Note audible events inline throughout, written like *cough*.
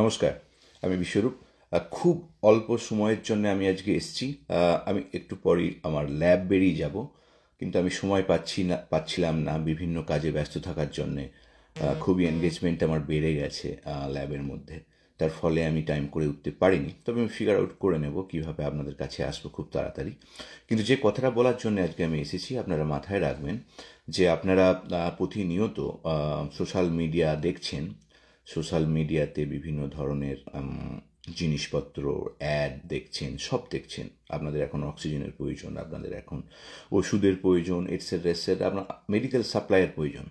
নমস্কার আমি বিশ্বরূপ খুব অল্প সময়ের জন্য আমি আজকে এসছি আমি একটু পরেই আমার ল্যাব বেরিয়ে যাব কিন্তু আমি সময় পাচ্ছি না পাচ্ছিলাম না বিভিন্ন কাজে ব্যস্ত থাকার জন্যে খুবই এনগেজমেন্ট আমার বেড়ে গেছে ল্যাবের মধ্যে তার ফলে আমি টাইম করে উঠতে পারিনি তবে আমি ফিগার আউট করে নেব কীভাবে আপনাদের কাছে আসবো খুব তাড়াতাড়ি কিন্তু যে কথাটা বলার জন্য আজকে আমি এসেছি আপনারা মাথায় রাখবেন যে আপনারা প্রতিনিয়ত সোশ্যাল মিডিয়া দেখছেন সোশ্যাল মিডিয়াতে বিভিন্ন ধরনের জিনিসপত্র অ্যাড দেখছেন সব দেখছেন আপনাদের এখন অক্সিজেনের প্রয়োজন আপনাদের এখন ওষুধের প্রয়োজন এটসেট এটসেট আপনার মেডিকেল সাপ্লাইয়ের প্রয়োজন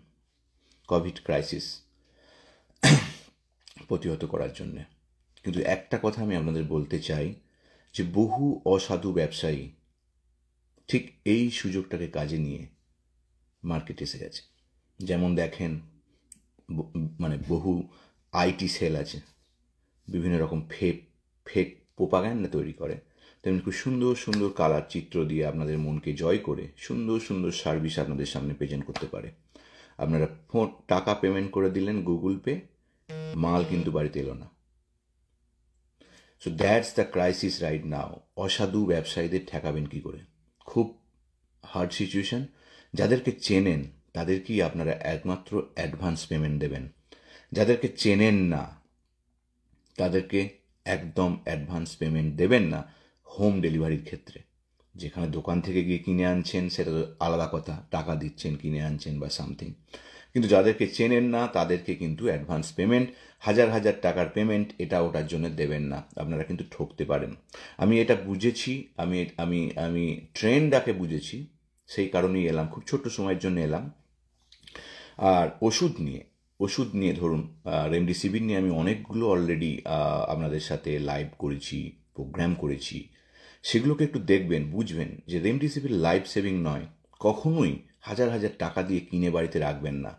কোভিড ক্রাইসিস *coughs* প্রতিহত করার জন্যে কিন্তু একটা কথা আমি আপনাদের বলতে চাই যে বহু অসাধু ব্যবসায়ী ঠিক এই সুযোগটাকে কাজে নিয়ে মার্কেটে এসে গেছে যেমন দেখেন মানে বহু আইটি সেল আছে বিভিন্ন রকম ফেক ফেক পোপাগ্যান্ডা তৈরি করে তেমনি খুব সুন্দর সুন্দর কালার চিত্র দিয়ে আপনাদের মনকে জয় করে সুন্দর সুন্দর সার্ভিস আপনাদের সামনে প্রেজেন্ট করতে পারে আপনারা ফোন টাকা পেমেন্ট করে দিলেন গুগল পে মাল কিন্তু বাড়িতে এলো না so that's the crisis right now অসাধু ব্যবসায়ীদের ঠেকাবেন কি করে খুব হার্ড সিচুয়েশান যাদেরকে চেনেন তাদেরকেই আপনারা একমাত্র অ্যাডভান্স পেমেন্ট দেবেন যাদেরকে চেনেন না তাদেরকে একদম অ্যাডভান্স পেমেন্ট দেবেন না হোম ডেলিভারির ক্ষেত্রে যেখানে দোকান থেকে গিয়ে কিনে আনছেন সেটা তো আলাদা কথা টাকা দিচ্ছেন কিনে আনছেন বা সামথিং কিন্তু যাদেরকে চেনেন না তাদেরকে কিন্তু অ্যাডভান্স পেমেন্ট হাজার হাজার টাকার পেমেন্ট এটা ওটার জন্য দেবেন না আপনারা কিন্তু ঠকতে পারেন আমি এটা বুঝেছি আমি আমি আমি ট্রেন্ডটাকে বুঝেছি সেই কারণেই এলাম খুব ছোট্ট সময়ের জন্য এলাম আর ওষুধ নিয়ে ওষুধ নিয়ে ধরুন রেমডিসিভির নিয়ে আমি অনেকগুলো অলরেডি আপনাদের সাথে লাইভ করেছি প্রোগ্রাম করেছি সেগুলোকে একটু দেখবেন বুঝবেন যে রেমডিসিভির লাইফ সেভিং নয় কখনোই হাজার হাজার টাকা দিয়ে কিনে বাড়িতে রাখবেন না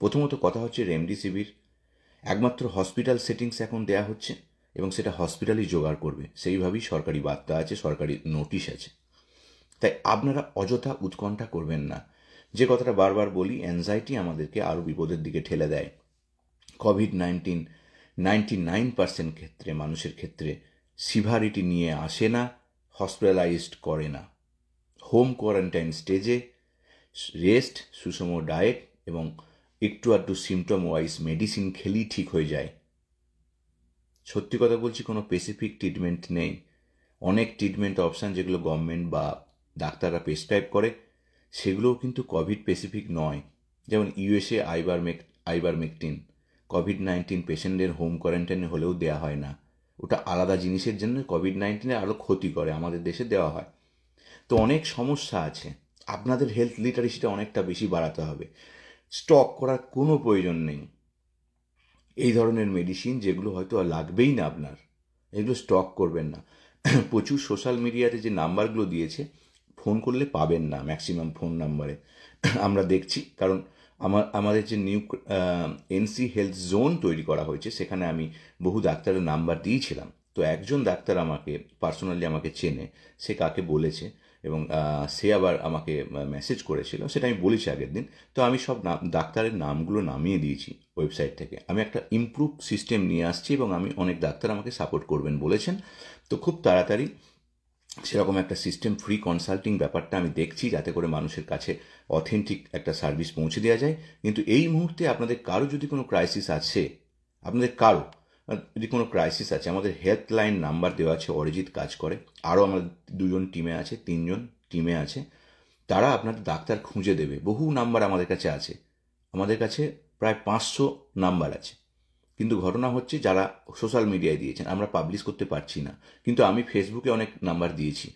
প্রথমত কথা হচ্ছে রেমডিসিভির একমাত্র হসপিটাল সেটিংস এখন দেয়া হচ্ছে এবং সেটা হসপিটালই জোগাড় করবে সেইভাবেই সরকারি বার্তা আছে সরকারি নোটিশ আছে তাই আপনারা অযথা উৎকণ্ঠা করবেন না যে কথাটা বারবার বলি অ্যাংজাইটি আমাদেরকে আরও বিপদের দিকে ঠেলে দেয় COVID nineteen ninety nine percent ক্ষেত্রে মানুষের ক্ষেত্রে সিভারিটি নিয়ে আসে না হসপিটালাইজড করে না হোম কোয়ারেন্টাইন স্টেজে রেস্ট সুষম ডায়েট এবং একটু আধটু সিমটম ওয়াইজ মেডিসিন খেলেই ঠিক হয়ে যায় সত্যি কথা বলছি কোনো স্পেসিফিক ট্রিটমেন্ট নেই অনেক ট্রিটমেন্ট অপশান যেগুলো গভর্নমেন্ট বা ডাক্তাররা প্রেসক্রাইব করে সেগুলোও কিন্তু কোভিড স্পেসিফিক নয় যেমন ইউএসএ আইবার মেক আইবার মেকটিন কোভিড নাইন্টিন পেশেন্টদের হোম কোয়ারেন্টাইনে হলেও দেওয়া হয় না ওটা আলাদা জিনিসের জন্য কোভিড নাইন্টিনে আরও ক্ষতি করে আমাদের দেশে দেওয়া হয় তো অনেক সমস্যা আছে আপনাদের হেলথ লিটারেসিটা অনেকটা বেশি বাড়াতে হবে স্টক করার কোনো প্রয়োজন নেই এই ধরনের মেডিসিন যেগুলো হয়তো আর লাগবেই না আপনার এগুলো স্টক করবেন না *clears throat* প্রচুর সোশ্যাল মিডিয়াতে যে নাম্বারগুলো দিয়েছে ফোন করলে পাবেন না ম্যাক্সিমাম ফোন নাম্বারে আমরা দেখছি কারণ আমার আমাদের যে নিউ এনসি হেলথ জোন তৈরি করা হয়েছে সেখানে আমি বহু ডাক্তারের নাম্বার দিয়েছিলাম তো একজন ডাক্তার আমাকে পার্সোনালি আমাকে চেনে সে কাকে বলেছে এবং সে আবার আমাকে মেসেজ করেছিল সেটা আমি বলেছি আগের দিন তো আমি সব নাম ডাক্তারের নামগুলো নামিয়ে দিয়েছি ওয়েবসাইট থেকে আমি একটা ইমপ্রুভ সিস্টেম নিয়ে আসছি এবং আমি অনেক ডাক্তার আমাকে সাপোর্ট করবেন বলেছেন তো খুব তাড়াতাড়ি সেরকম একটা সিস্টেম ফ্রি কনসাল্টিং ব্যাপারটা আমি দেখছি যাতে করে মানুষের কাছে অথেন্টিক একটা সার্ভিস পৌঁছে দেওয়া যায় কিন্তু এই মুহূর্তে আপনাদের কারো যদি কোনো ক্রাইসিস আছে আপনাদের কারো যদি কোনো ক্রাইসিস আছে আমাদের হেল্পলাইন নাম্বার দেওয়া আছে অরিজিৎ কাজ করে আরও আমাদের দুজন টিমে আছে তিনজন টিমে আছে তারা আপনাদের ডাক্তার খুঁজে দেবে বহু নাম্বার আমাদের কাছে আছে আমাদের কাছে প্রায় পাঁচশো নাম্বার আছে কিন্তু ঘটনা হচ্ছে যারা সোশ্যাল মিডিয়ায় দিয়েছেন আমরা পাবলিশ করতে পারছি না কিন্তু আমি ফেসবুকে অনেক নাম্বার দিয়েছি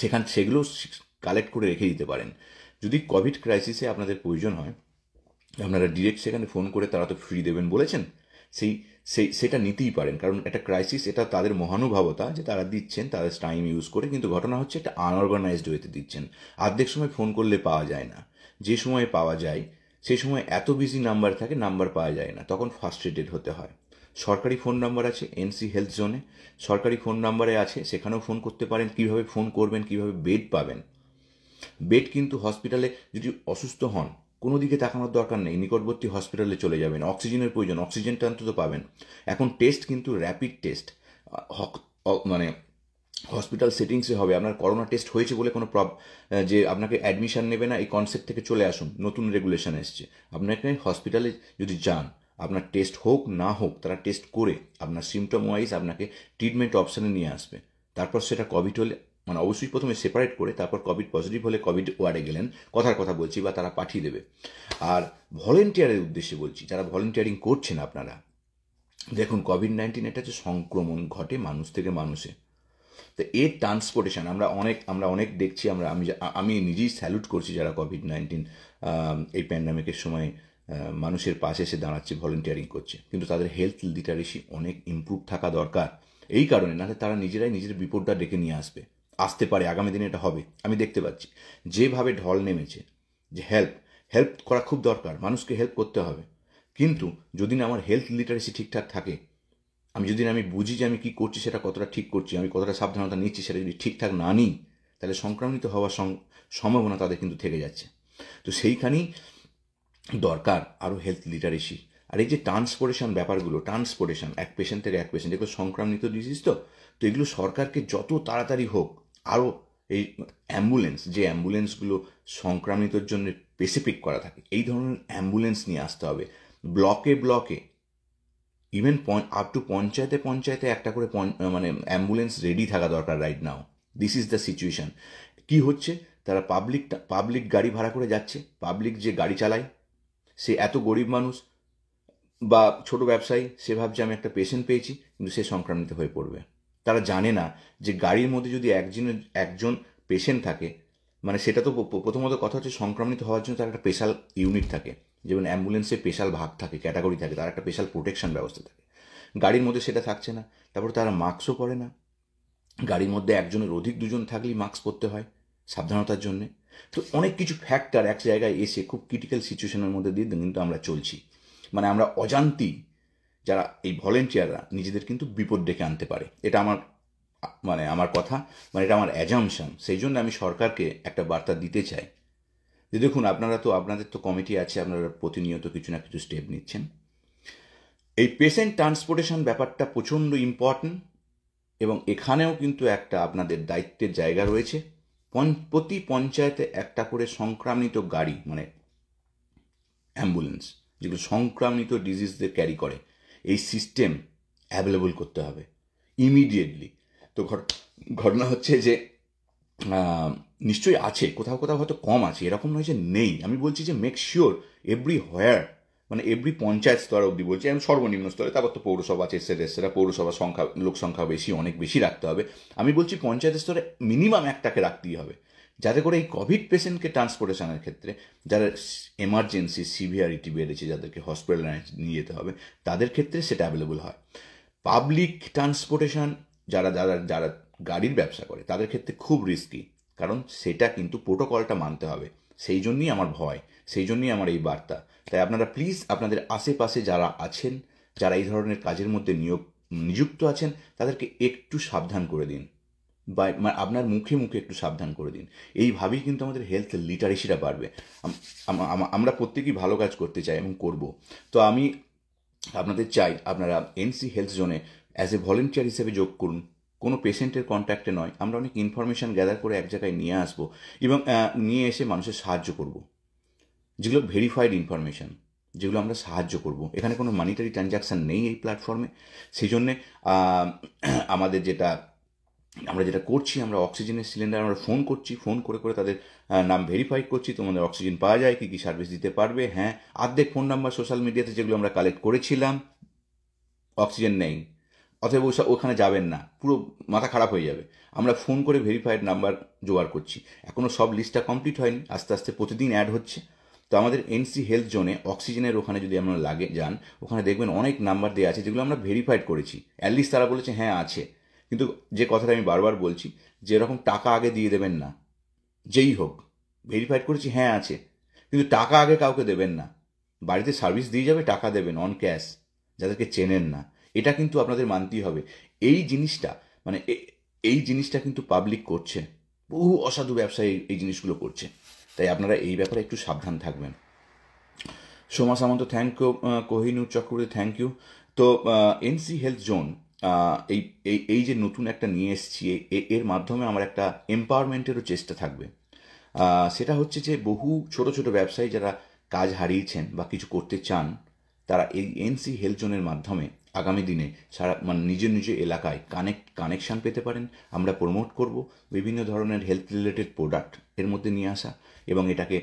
সেখান সেগুলো কালেক্ট করে রেখে দিতে পারেন যদি কোভিড ক্রাইসিসে আপনাদের প্রয়োজন হয় আপনারা ডিরেক্ট সেখানে ফোন করে তারা তো ফ্রি দেবেন বলেছেন সেই সেই সেটা নিতেই পারেন কারণ একটা ক্রাইসিস এটা তাদের মহানুভাবতা যে তারা দিচ্ছেন তাদের টাইম ইউজ করে কিন্তু ঘটনা হচ্ছে একটা আনঅর্গানাইজড ওয়েতে দিচ্ছেন অর্ধেক সময় ফোন করলে পাওয়া যায় না যে সময়ে পাওয়া যায় সেই সময় এত বিজি নাম্বার থাকে নাম্বার পাওয়া যায় না তখন ফার্স্ট এডেড হতে হয় সরকারি ফোন নাম্বার আছে এনসি হেলথ জোনে সরকারি ফোন নাম্বারে আছে সেখানেও ফোন করতে পারেন কিভাবে ফোন করবেন কিভাবে বেড পাবেন বেড কিন্তু হসপিটালে যদি অসুস্থ হন কোনো দিকে তাকানোর দরকার নেই নিকটবর্তী হসপিটালে চলে যাবেন অক্সিজেনের প্রয়োজন অক্সিজেনটা অন্তত পাবেন এখন টেস্ট কিন্তু র্যাপিড টেস্ট মানে হসপিটাল সেটিংসে হবে আপনার করোনা টেস্ট হয়েছে বলে কোনো প্রব যে আপনাকে অ্যাডমিশান নেবে না এই কনসেপ্ট থেকে চলে আসুন নতুন রেগুলেশন এসছে আপনাকে হসপিটালে যদি যান আপনার টেস্ট হোক না হোক তারা টেস্ট করে আপনার সিমটম ওয়াইজ আপনাকে ট্রিটমেন্ট অপশানে নিয়ে আসবে তারপর সেটা কোভিড হলে মানে অবশ্যই প্রথমে সেপারেট করে তারপর কোভিড পজিটিভ হলে কোভিড ওয়ার্ডে গেলেন কথার কথা বলছি বা তারা পাঠিয়ে দেবে আর ভলেন্টিয়ারের উদ্দেশ্যে বলছি যারা ভলেন্টিয়ারিং করছেন আপনারা দেখুন কোভিড নাইন্টিন এটা হচ্ছে সংক্রমণ ঘটে মানুষ থেকে মানুষে তো এর ট্রান্সপোর্টেশন আমরা অনেক আমরা অনেক দেখছি আমরা আমি আমি নিজেই স্যালুট করছি যারা কোভিড নাইন্টিন এই প্যান্ডামিকের সময় মানুষের পাশে এসে দাঁড়াচ্ছে ভলেন্টিয়ারিং করছে কিন্তু তাদের হেলথ লিটারেসি অনেক ইম্প্রুভ থাকা দরকার এই কারণে নাহলে তারা নিজেরাই নিজের বিপদটা ডেকে নিয়ে আসবে আসতে পারে আগামী দিনে এটা হবে আমি দেখতে পাচ্ছি যেভাবে ঢল নেমেছে যে হেল্প হেল্প করা খুব দরকার মানুষকে হেল্প করতে হবে কিন্তু যদি না আমার হেলথ লিটারেসি ঠিকঠাক থাকে আমি যদি আমি বুঝি যে আমি কী করছি সেটা কতটা ঠিক করছি আমি কতটা সাবধানতা নিচ্ছি সেটা যদি ঠিকঠাক না নিই তাহলে সংক্রামিত হওয়ার সম্ভাবনা তাদের কিন্তু থেকে যাচ্ছে তো সেইখানেই দরকার আরও হেলথ লিটারেসি আর এই যে ট্রান্সপোর্টেশন ব্যাপারগুলো ট্রান্সপোর্টেশন এক পেশেন্ট থেকে এক পেশেন্ট এগুলো সংক্রামিত ডিজিজ তো তো এগুলো সরকারকে যত তাড়াতাড়ি হোক আরও এই অ্যাম্বুলেন্স যে অ্যাম্বুলেন্সগুলো সংক্রামিতর জন্য স্পেসিফিক করা থাকে এই ধরনের অ্যাম্বুলেন্স নিয়ে আসতে হবে ব্লকে ব্লকে ইভেন আপ টু পঞ্চায়েতে পঞ্চায়েতে একটা করে মানে অ্যাম্বুলেন্স রেডি থাকা দরকার right now this is the situation কি হচ্ছে তারা পাবলিক পাবলিক গাড়ি ভাড়া করে যাচ্ছে পাবলিক যে গাড়ি চালায় সে এত গরিব মানুষ বা ছোট ব্যবসায়ী সে ভাবছে আমি একটা পেশেন্ট পেয়েছি কিন্তু সে সংক্রামিত হয়ে পড়বে তারা জানে না যে গাড়ির মধ্যে যদি একজনের একজন পেশেন্ট থাকে মানে সেটা তো প্রথমত কথা হচ্ছে সংক্রামিত হওয়ার জন্য তার একটা স্পেশাল ইউনিট থাকে যেমন অ্যাম্বুলেন্সে স্পেশাল ভাগ থাকে ক্যাটাগরি থাকে তার একটা স্পেশাল প্রোটেকশন ব্যবস্থা থাকে গাড়ির মধ্যে সেটা থাকছে না তারপর তারা মাস্কও পরে না গাড়ির মধ্যে একজনের অধিক দুজন থাকলেই মাস্ক পরতে হয় সাবধানতার জন্যে তো অনেক কিছু ফ্যাক্টর এক জায়গায় এসে খুব ক্রিটিক্যাল সিচুয়েশনের মধ্যে দিয়ে কিন্তু আমরা চলছি মানে আমরা অজান্তি যারা এই ভলেন্টিয়াররা নিজেদের কিন্তু বিপদ ডেকে আনতে পারে এটা আমার মানে আমার কথা মানে এটা আমার অ্যাজামশন সেই জন্য আমি সরকারকে একটা বার্তা দিতে চাই যে দেখুন আপনারা তো আপনাদের তো কমিটি আছে আপনারা প্রতিনিয়ত কিছু না কিছু স্টেপ নিচ্ছেন এই পেশেন্ট ট্রান্সপোর্টেশন ব্যাপারটা প্রচণ্ড ইম্পর্ট্যান্ট এবং এখানেও কিন্তু একটা আপনাদের দায়িত্বের জায়গা রয়েছে প্রতি পঞ্চায়েতে একটা করে সংক্রামিত গাড়ি মানে অ্যাম্বুলেন্স যেগুলো সংক্রামিত ডিজিজদের ক্যারি করে এই সিস্টেম অ্যাভেলেবল করতে হবে ইমিডিয়েটলি তো ঘটনা হচ্ছে যে নিশ্চয়ই আছে কোথাও কোথাও হয়তো কম আছে এরকম নয় যে নেই আমি বলছি যে মেক শিওর এভরি হোয়ার মানে এভরি পঞ্চায়েত স্তর অব্দি বলছি আমি সর্বনিম্ন স্তরে তারপর তো পৌরসভা আছে এসেরা এসেরা পৌরসভার সংখ্যা লোক সংখ্যা বেশি অনেক বেশি রাখতে হবে আমি বলছি পঞ্চায়েত স্তরে মিনিমাম একটাকে রাখতেই হবে যাতে করে এই কোভিড পেশেন্টকে ট্রান্সপোর্টেশনের ক্ষেত্রে যারা এমার্জেন্সি সিভিয়ারিটি বেড়েছে যাদেরকে হসপিটালে নিয়ে যেতে হবে তাদের ক্ষেত্রে সেটা অ্যাভেলেবল হয় পাবলিক ট্রান্সপোর্টেশন যারা যারা যারা গাড়ির ব্যবসা করে তাদের ক্ষেত্রে খুব রিস্কি কারণ সেটা কিন্তু প্রোটোকলটা মানতে হবে সেই জন্যই আমার ভয় সেই জন্যই আমার এই বার্তা তাই আপনারা প্লিজ আপনাদের আশেপাশে যারা আছেন যারা এই ধরনের কাজের মধ্যে নিয়োগ নিযুক্ত আছেন তাদেরকে একটু সাবধান করে দিন বা আপনার মুখে মুখে একটু সাবধান করে দিন এইভাবেই কিন্তু আমাদের হেলথ লিটারেসিটা বাড়বে আমরা প্রত্যেকেই ভালো কাজ করতে চাই এবং করব তো আমি আপনাদের চাই আপনারা এনসি হেলথ জোনে অ্যাজ এ ভলেন্টিয়ার হিসেবে যোগ করুন কোনো পেশেন্টের কন্ট্যাক্টে নয় আমরা অনেক ইনফরমেশান গ্যাদার করে এক জায়গায় নিয়ে আসবো এবং নিয়ে এসে মানুষের সাহায্য করব। যেগুলো ভেরিফাইড ইনফরমেশান যেগুলো আমরা সাহায্য করব এখানে কোনো মানিটারি ট্রানজ্যাকশান নেই এই প্ল্যাটফর্মে সেই জন্যে আমাদের যেটা আমরা যেটা করছি আমরা অক্সিজেনের সিলিন্ডার আমরা ফোন করছি ফোন করে করে তাদের নাম ভেরিফাই করছি তোমাদের অক্সিজেন পাওয়া যায় কী কী সার্ভিস দিতে পারবে হ্যাঁ আর্ধেক ফোন নাম্বার সোশ্যাল মিডিয়াতে যেগুলো আমরা কালেক্ট করেছিলাম অক্সিজেন নেই অথবা ওইসব ওখানে যাবেন না পুরো মাথা খারাপ হয়ে যাবে আমরা ফোন করে ভেরিফাইড নাম্বার জোগাড় করছি এখনও সব লিস্টটা কমপ্লিট হয়নি আস্তে আস্তে প্রতিদিন অ্যাড হচ্ছে তো আমাদের এনসি হেলথ জোনে অক্সিজেনের ওখানে যদি আমরা লাগে যান ওখানে দেখবেন অনেক নাম্বার দেওয়া আছে যেগুলো আমরা ভেরিফাইড করেছি অ্যাটলিস্ট তারা বলেছে হ্যাঁ আছে কিন্তু যে কথাটা আমি বারবার বলছি যে এরকম টাকা আগে দিয়ে দেবেন না যেই হোক ভেরিফাইড করেছি হ্যাঁ আছে কিন্তু টাকা আগে কাউকে দেবেন না বাড়িতে সার্ভিস দিয়ে যাবে টাকা দেবেন অন ক্যাশ যাদেরকে চেনেন না এটা কিন্তু আপনাদের মানতেই হবে এই জিনিসটা মানে এই জিনিসটা কিন্তু পাবলিক করছে বহু অসাধু ব্যবসায়ী এই জিনিসগুলো করছে তাই আপনারা এই ব্যাপারে একটু সাবধান থাকবেন Soma Samanta thank you Kohinoor Chakraborty thank you তো এনসি হেলথ জোন এই এই যে নতুন একটা নিয়ে এসছি এর মাধ্যমে আমার একটা এম্পাওয়ারমেন্টেরও চেষ্টা থাকবে সেটা হচ্ছে যে বহু ছোট ছোট ব্যবসায়ী যারা কাজ হারিয়েছেন বা কিছু করতে চান তারা এই এনসি হেলথ জোনের মাধ্যমে আগামী দিনে সারা মানে নিজের নিজের এলাকায় কানেক্ট কানেকশান পেতে পারেন আমরা প্রমোট করব বিভিন্ন ধরনের হেলথ রিলেটেড প্রোডাক্ট এর মধ্যে নিয়ে আসা এবং এটাকে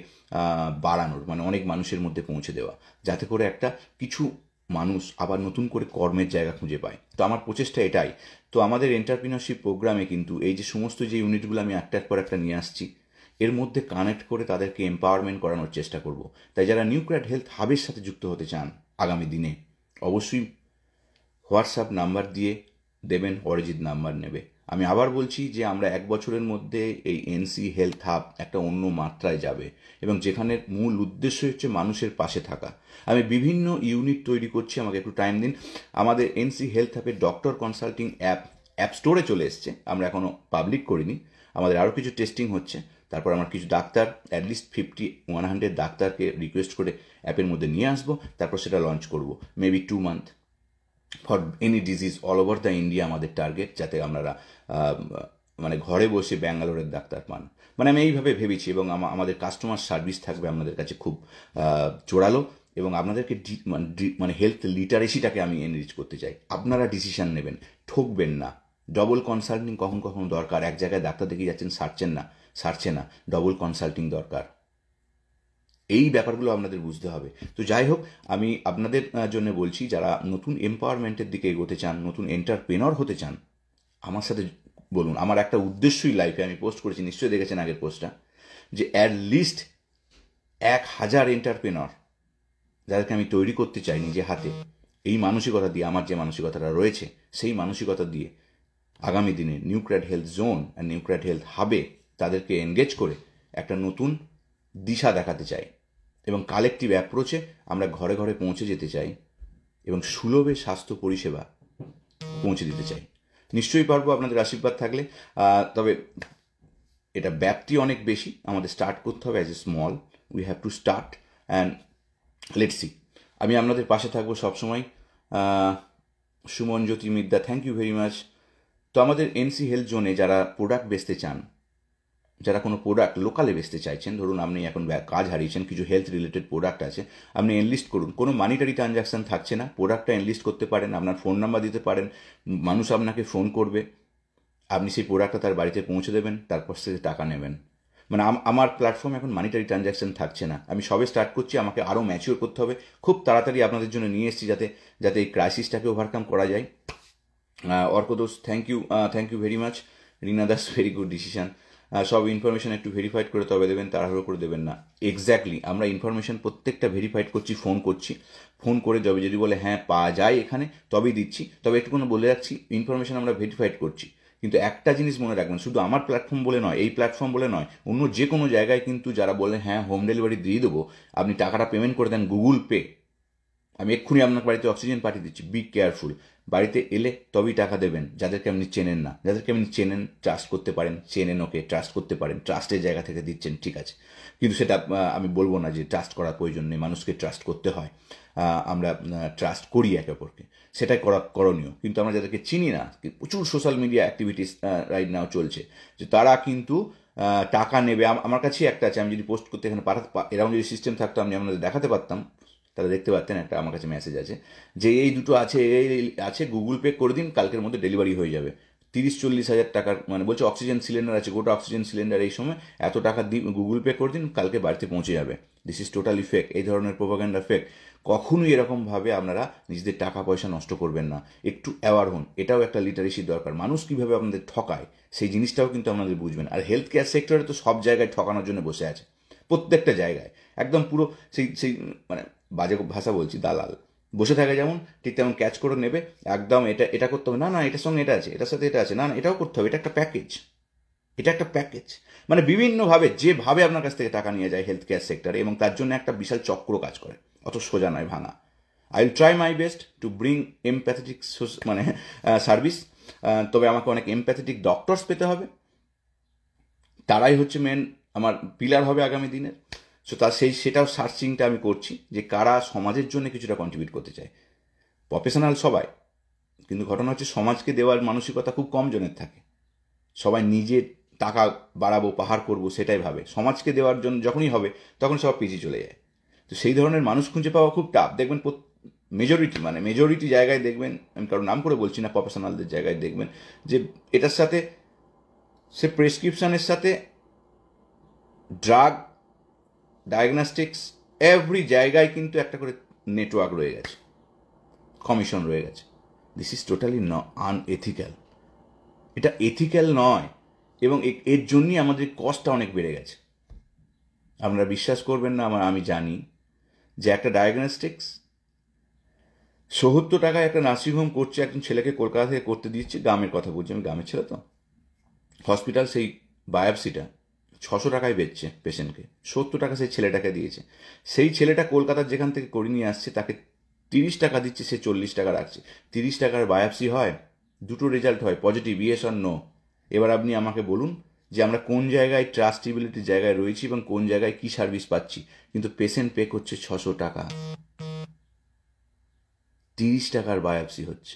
বাড়ানোর মানে অনেক মানুষের মধ্যে পৌঁছে দেওয়া যাতে করে একটা কিছু মানুষ আবার নতুন করে কর্মের জায়গা খুঁজে পায় তো আমার প্রচেষ্টা এটাই তো আমাদের এন্টারপ্রিনারশিপ প্রোগ্রামে কিন্তু এই যে সমস্ত যে ইউনিটগুলো আমি একটার পর একটা নিয়ে আসছি এর মধ্যে কানেক্ট করে তাদেরকে এম্পাওয়ারমেন্ট করানোর চেষ্টা করব তাই যারা নিউক্রাট হেলথ হাবের সাথে যুক্ত হতে চান আগামী দিনে অবশ্যই হোয়াটসঅ্যাপ নাম্বার দিয়ে দেবেন অরিজিৎ নাম্বার নেবে আমি আবার বলছি যে আমরা এক বছরের মধ্যে এই এনসি হেলথ হাব একটা অন্য মাত্রায় যাবে এবং যেখানের মূল উদ্দেশ্য হচ্ছে মানুষের পাশে থাকা আমি বিভিন্ন ইউনিট তৈরি করছি আমাকে একটু টাইম দিন আমাদের এনসি হেলথ হাবের ডক্টর কনসাল্টিং অ্যাপ অ্যাপ স্টোরে চলে এসছে আমরা এখনও পাবলিক করিনি আমাদের আরও কিছু টেস্টিং হচ্ছে তারপর আমার কিছু ডাক্তার অ্যাটলিস্ট ফিফটি ওয়ান হান্ড্রেড ডাক্তারকে রিকোয়েস্ট করে অ্যাপের মধ্যে নিয়ে আসবো তারপর সেটা লঞ্চ করব maybe two month for any disease all over the India আমাদের টার্গেট যাতে আপনারা মানে ঘরে বসে ব্যাঙ্গালোরের ডাক্তার পান মানে আমি এইভাবে ভেবেছি এবং আমাদের কাস্টমার সার্ভিস থাকবে আপনাদের কাছে খুব জোরালো এবং আপনাদেরকে মানে হেলথ মানে লিটারেসিটাকে আমি এনরিচ করতে চাই আপনারা ডিসিশন নেবেন ঠকবেন না ডবল কনসাল্টিং কখন কখন দরকার এক জায়গায় ডাক্তার দেখে যাচ্ছেন সারছেন না সারছে না ডবল কনসাল্টিং দরকার এই ব্যাপারগুলো আপনাদের বুঝতে হবে তো যাই হোক আমি আপনাদের জন্য বলছি যারা নতুন এম্পাওয়ারমেন্টের দিকে এগোতে চান নতুন এন্টারপ্রেনর হতে চান আমার সাথে বলুন আমার একটা উদ্দেশ্যই লাইফে আমি পোস্ট করেছি নিশ্চয়ই দেখেছেন আগের পোস্টটা যে অ্যাট লিস্ট এক হাজার এন্টারপ্রেনর যাদেরকে আমি তৈরি করতে চাই নিজে হাতে এই মানসিকতা দিয়ে আমার যে মানসিকতাটা রয়েছে সেই মানসিকতা দিয়ে আগামী দিনে নিউক্র্যাড হেলথ জোন অ্যান্ড নিউক্র্যাড হেলথ হাবে তাদেরকে এনগেজ করে একটা নতুন দিশা দেখাতে চাই এবং কালেকটিভ অ্যাপ্রোচে আমরা ঘরে ঘরে পৌঁছে যেতে চাই এবং সুলভে স্বাস্থ্য পরিষেবা পৌঁছে দিতে চাই নিশ্চয়ই পারবো আপনাদের আশীর্বাদ থাকলে তবে এটা ব্যাপ্তি অনেক বেশি আমাদের স্টার্ট করতে হবে as a small we have to start and let see আমি আপনাদের পাশে থাকবো সবসময় Suman Jyoti Midya thank you very much তো আমাদের এনসি হেলথ জোনে যারা প্রোডাক্ট বেচতে চান যারা কোনো প্রোডাক্ট লোকালে বেচতে চাইছেন ধরুন আপনি এখন কাজ হারিয়েছেন কিছু হেলথ রিলেটেড প্রোডাক্ট আছে আপনি এনলিস্ট করুন কোনো মানিটারি ট্রানজাকশান থাকছে না প্রোডাক্টটা এনলিস্ট করতে পারেন আপনার ফোন নাম্বার দিতে পারেন মানুষ আপনাকে ফোন করবে আপনি সেই প্রোডাক্টটা তার বাড়িতে পৌঁছে দেবেন তারপর সে টাকা নেবেন মানে আমার প্ল্যাটফর্ম এখন মানিটারি ট্রানজ্যাকশন থাকছে না আমি সবে স্টার্ট করছি আমাকে আরও ম্যাচিওর করতে হবে খুব তাড়াতাড়ি আপনাদের জন্য নিয়ে এসেছি যাতে যাতে এই ক্রাইসিসটাকে ওভারকাম করা যায় অর্ক দোষ thank you thank you very much Rina Das very good decision সব ইনফরমেশান একটু ভেরিফাইড করে তবে দেবেন তাড়াহুড়ো করে দেবেন না এক্স্যাক্টলি আমরা ইনফরমেশান প্রত্যেকটা ভেরিফাইড করছি ফোন করছি ফোন করে যবে যদি বলে হ্যাঁ পাওয়া যায় এখানে তবেই দিচ্ছি তবে একটুকুনো বলে রাখছি ইনফরমেশান আমরা ভেরিফাইড করছি কিন্তু একটা জিনিস মনে রাখবেন শুধু আমার প্ল্যাটফর্ম বলে নয় এই প্ল্যাটফর্ম বলে নয় অন্য যে কোনো জায়গায় কিন্তু যারা বলে হ্যাঁ হোম ডেলিভারি দিয়ে দেবো আপনি টাকাটা পেমেন্ট করে দেন গুগল পে আমি এক্ষুনি আপনার বাড়িতে অক্সিজেন পাঠিয়ে দিচ্ছি বি কেয়ারফুল বাড়িতে এলে তবেই টাকা দেবেন যাদেরকে আপনি চেনেন না যাদেরকে আপনি চেনেন ট্রাস্ট করতে পারেন চেনেন ওকে ট্রাস্ট করতে পারেন ট্রাস্টের জায়গা থেকে দিচ্ছেন ঠিক আছে কিন্তু সেটা আমি বলবো না যে ট্রাস্ট করার প্রয়োজন নেই মানুষকে ট্রাস্ট করতে হয় আমরা ট্রাস্ট করি একে অপরকে সেটাই করা করণীয় কিন্তু আমরা যাদেরকে চিনি না প্রচুর social media activities right now চলছে যে তারা কিন্তু টাকা নেবে আমার কাছে একটা আছে আমি যদি পোস্ট করতে এখানে পাঠাতে এরকম যদি সিস্টেম থাকতো আমি আপনাদের দেখাতে পারতাম তারা দেখতে পাচ্ছেন একটা আমার কাছে মেসেজ আছে যে এই দুটো আছে এই আছে গুগল পে করে দিন কালকের মধ্যে ডেলিভারি হয়ে যাবে তিরিশ চল্লিশ হাজার টাকার মানে বলছে অক্সিজেন সিলিন্ডার আছে গোটা অক্সিজেন সিলিন্ডার এই সময় এত টাকা দিন গুগল পে করে দিন কালকে বাড়িতে পৌঁছে যাবে দিস ইজ টোটালি ফেক এই ধরনের প্রোপাগান্ডা ফেক কখনোই এরকমভাবে আপনারা নিজেদের টাকা পয়সা নষ্ট করবেন না একটু অ্যাওয়ার হন এটাও একটা লিটারেসির দরকার মানুষ কীভাবে আপনাদের ঠকায় সেই জিনিসটাও কিন্তু আপনাদের বুঝবেন আর হেলথ কেয়ার সেক্টরে তো সব জায়গায় ঠকানোর জন্য বসে আছে প্রত্যেকটা জায়গায় একদম পুরো সেই সেই মানে বাজে ভাষা বলছি দালাল বসে থাকে যেমন ঠিক তেমন ক্যাচ করে নেবে একদম এটা এটা করতে হবে না না এটার সঙ্গে এটা আছে এটার সাথে এটা আছে না না এটাও করতে হবে এটা একটা প্যাকেজ এটা একটা প্যাকেজ মানে বিভিন্নভাবে যেভাবে আপনার কাছ থেকে টাকা নিয়ে যায় হেলথ কেয়ার সেক্টরে এবং তার জন্য একটা বিশাল চক্র কাজ করে অত সোজা নয় ভাঙা I will try my best to bring empathetic মানে সার্ভিস তবে আমাকে অনেক এমপ্যাথেটিক ডক্টরস পেতে হবে তারাই হচ্ছে মেন আমার পিলার হবে আগামী দিনের সো তার সেই সেটাও সার্চিংটা আমি করছি যে কারা সমাজের জন্য কিছুটা কন্ট্রিবিউট করতে চায় প্রফেশনাল সবাই কিন্তু ঘটনা হচ্ছে সমাজকে দেওয়ার মানসিকতা খুব কম জনের থাকে সবাই নিজে টাকা বাড়াবো পাহাড় করব সেটাই ভাবে সমাজকে দেওয়ার জন্য যখনই হবে তখন সব পিছিয়ে চলে যায় তো সেই ধরনের মানুষ খুঁজে পাওয়া খুব টাফ দেখবেন মেজরিটি মানে মেজরিটি জায়গায় দেখবেন আমি কারো নাম করে বলছি না প্রফেশনালদের জায়গায় দেখবেন যে এটার সাথে সে প্রেসক্রিপশানের সাথে ড্রাগ ডায়াগনাস্টিক্স এভরি জায়গায় কিন্তু একটা করে নেটওয়ার্ক রয়ে গেছে কমিশন রয়ে গেছে দিস ইজ টোটালি ন আনএথিক্যাল এটা এথিক্যাল নয় এবং এর জন্যই আমাদের কস্টটা অনেক বেড়ে গেছে আপনারা বিশ্বাস করবেন না আমার আমি জানি যে একটা ডায়াগনস্টিক্স সত্তর টাকায় একটা নার্সিংহোম করছে একজন ছেলেকে কলকাতা থেকে করতে দিচ্ছে গ্রামের কথা বলছি আমি গ্রামের ছেলে তো হসপিটাল সেই বায়োপসিটা ছশো টাকায় বেচছে পেশেন্টকে সত্তর টাকা সেই ছেলেটাকে দিয়েছে সেই ছেলেটা কলকাতার যেখান থেকে করে নিয়ে আসছে তাকে তিরিশ টাকা দিচ্ছে সে চল্লিশ টাকা রাখছে তিরিশ টাকার বায়োপসি হয় দুটো রেজাল্ট হয় পজিটিভ ইয়েস আর নো এবার আপনি আমাকে বলুন যে আমরা কোন জায়গায় ট্রাস্টেবিলিটির জায়গায় রয়েছি এবং কোন জায়গায় কি সার্ভিস পাচ্ছি কিন্তু পেশেন্ট পে করছে ছশো টাকা তিরিশ টাকার বায়োপসি হচ্ছে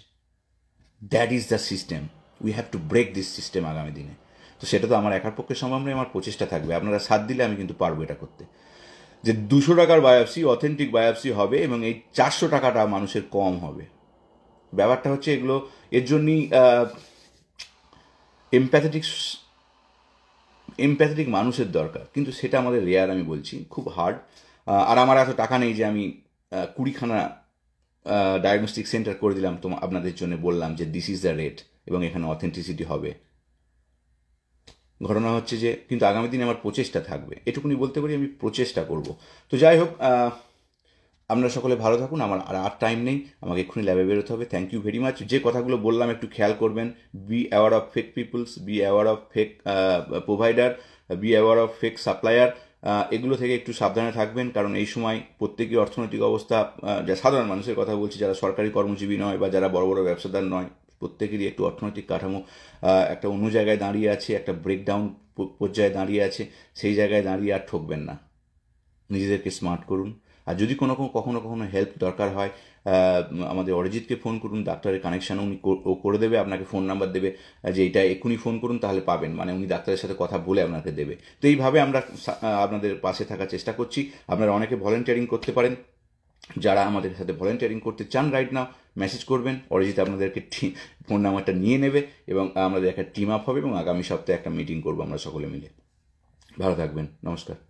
that is the system we have to break this system আগামী দিনে তো সেটা তো আমার একার পক্ষে সম্ভব নয় আমার প্রচেষ্টা থাকবে আপনারা সাথ দিলে আমি কিন্তু পারবো এটা করতে যে দুশো টাকার বায়োপসি অথেন্টিক বায়োপসি হবে এবং এই চারশো টাকাটা মানুষের কম হবে ব্যাপারটা হচ্ছে এগুলো এর জন্যই এমপ্যাথেটিক এমপ্যাথেটিক মানুষের দরকার কিন্তু সেটা আমাদের রেয়ার আমি বলছি খুব হার্ড আর আমার এত টাকা নেই যে আমি কুড়িখানা ডায়াগনস্টিক সেন্টার করে দিলাম তোমার আপনাদের জন্য বললাম যে দিস ইজ দ্য রেট এবং এখানে অথেন্টিসিটি হবে ঘটনা হচ্ছে যে কিন্তু আগামী দিনে আমার প্রচেষ্টা থাকবে এটুকুনি বলতে পারি আমি প্রচেষ্টা করব তো যাই হোক আপনারা সকলে ভালো থাকুন আমার আর আর টাইম নেই আমাকে এক্ষুনি ল্যাবে বেরোতে হবে থ্যাংক ইউ ভেরি মাচ যে কথাগুলো বললাম একটু খেয়াল করবেন be aware of fake peoples be aware of fake provider be aware of fake supplier এগুলো থেকে একটু সাবধানে থাকবেন কারণ এই সময় প্রত্যেকই অর্থনৈতিক অবস্থা যা সাধারণ মানুষের কথা বলছি যারা সরকারি কর্মজীবী নয় বা যারা বড় বড় ব্যবসাদার নয় প্রত্যেকেরই একটু অর্থনৈতিক কাঠামো একটা অন্য জায়গায় দাঁড়িয়ে আছে একটা ব্রেকডাউন পর্যায়ে দাঁড়িয়ে আছে সেই জায়গায় দাঁড়িয়ে আর ঠকবেন না নিজেদেরকে স্মার্ট করুন আর যদি কোনো কখনো কখনো হেল্প দরকার হয় আমাদের অরিজিৎকে ফোন করুন ডাক্তারের কানেকশান উনি ও করে দেবে আপনাকে ফোন নাম্বার দেবে যে এটা এক্ষুনি ফোন করুন তাহলে পাবেন মানে উনি ডাক্তারের সাথে কথা বলে আপনাকে দেবে তো এইভাবে আমরা আপনাদের পাশে থাকার চেষ্টা করছি আপনারা অনেকে ভলেন্টিয়ারিং করতে পারেন যারা আমাদের সাথে ভলেন্টিয়ারিং করতে চান রাইট নাও মেসেজ করবেন অরিজিৎ আপনাদেরকে ফোন নাম্বারটা নিয়ে নেবে এবং আমাদের একটা টিম আপ হবে এবং আগামী সপ্তাহে একটা মিটিং করবো আমরা সকলে মিলে ভালো থাকবেন নমস্কার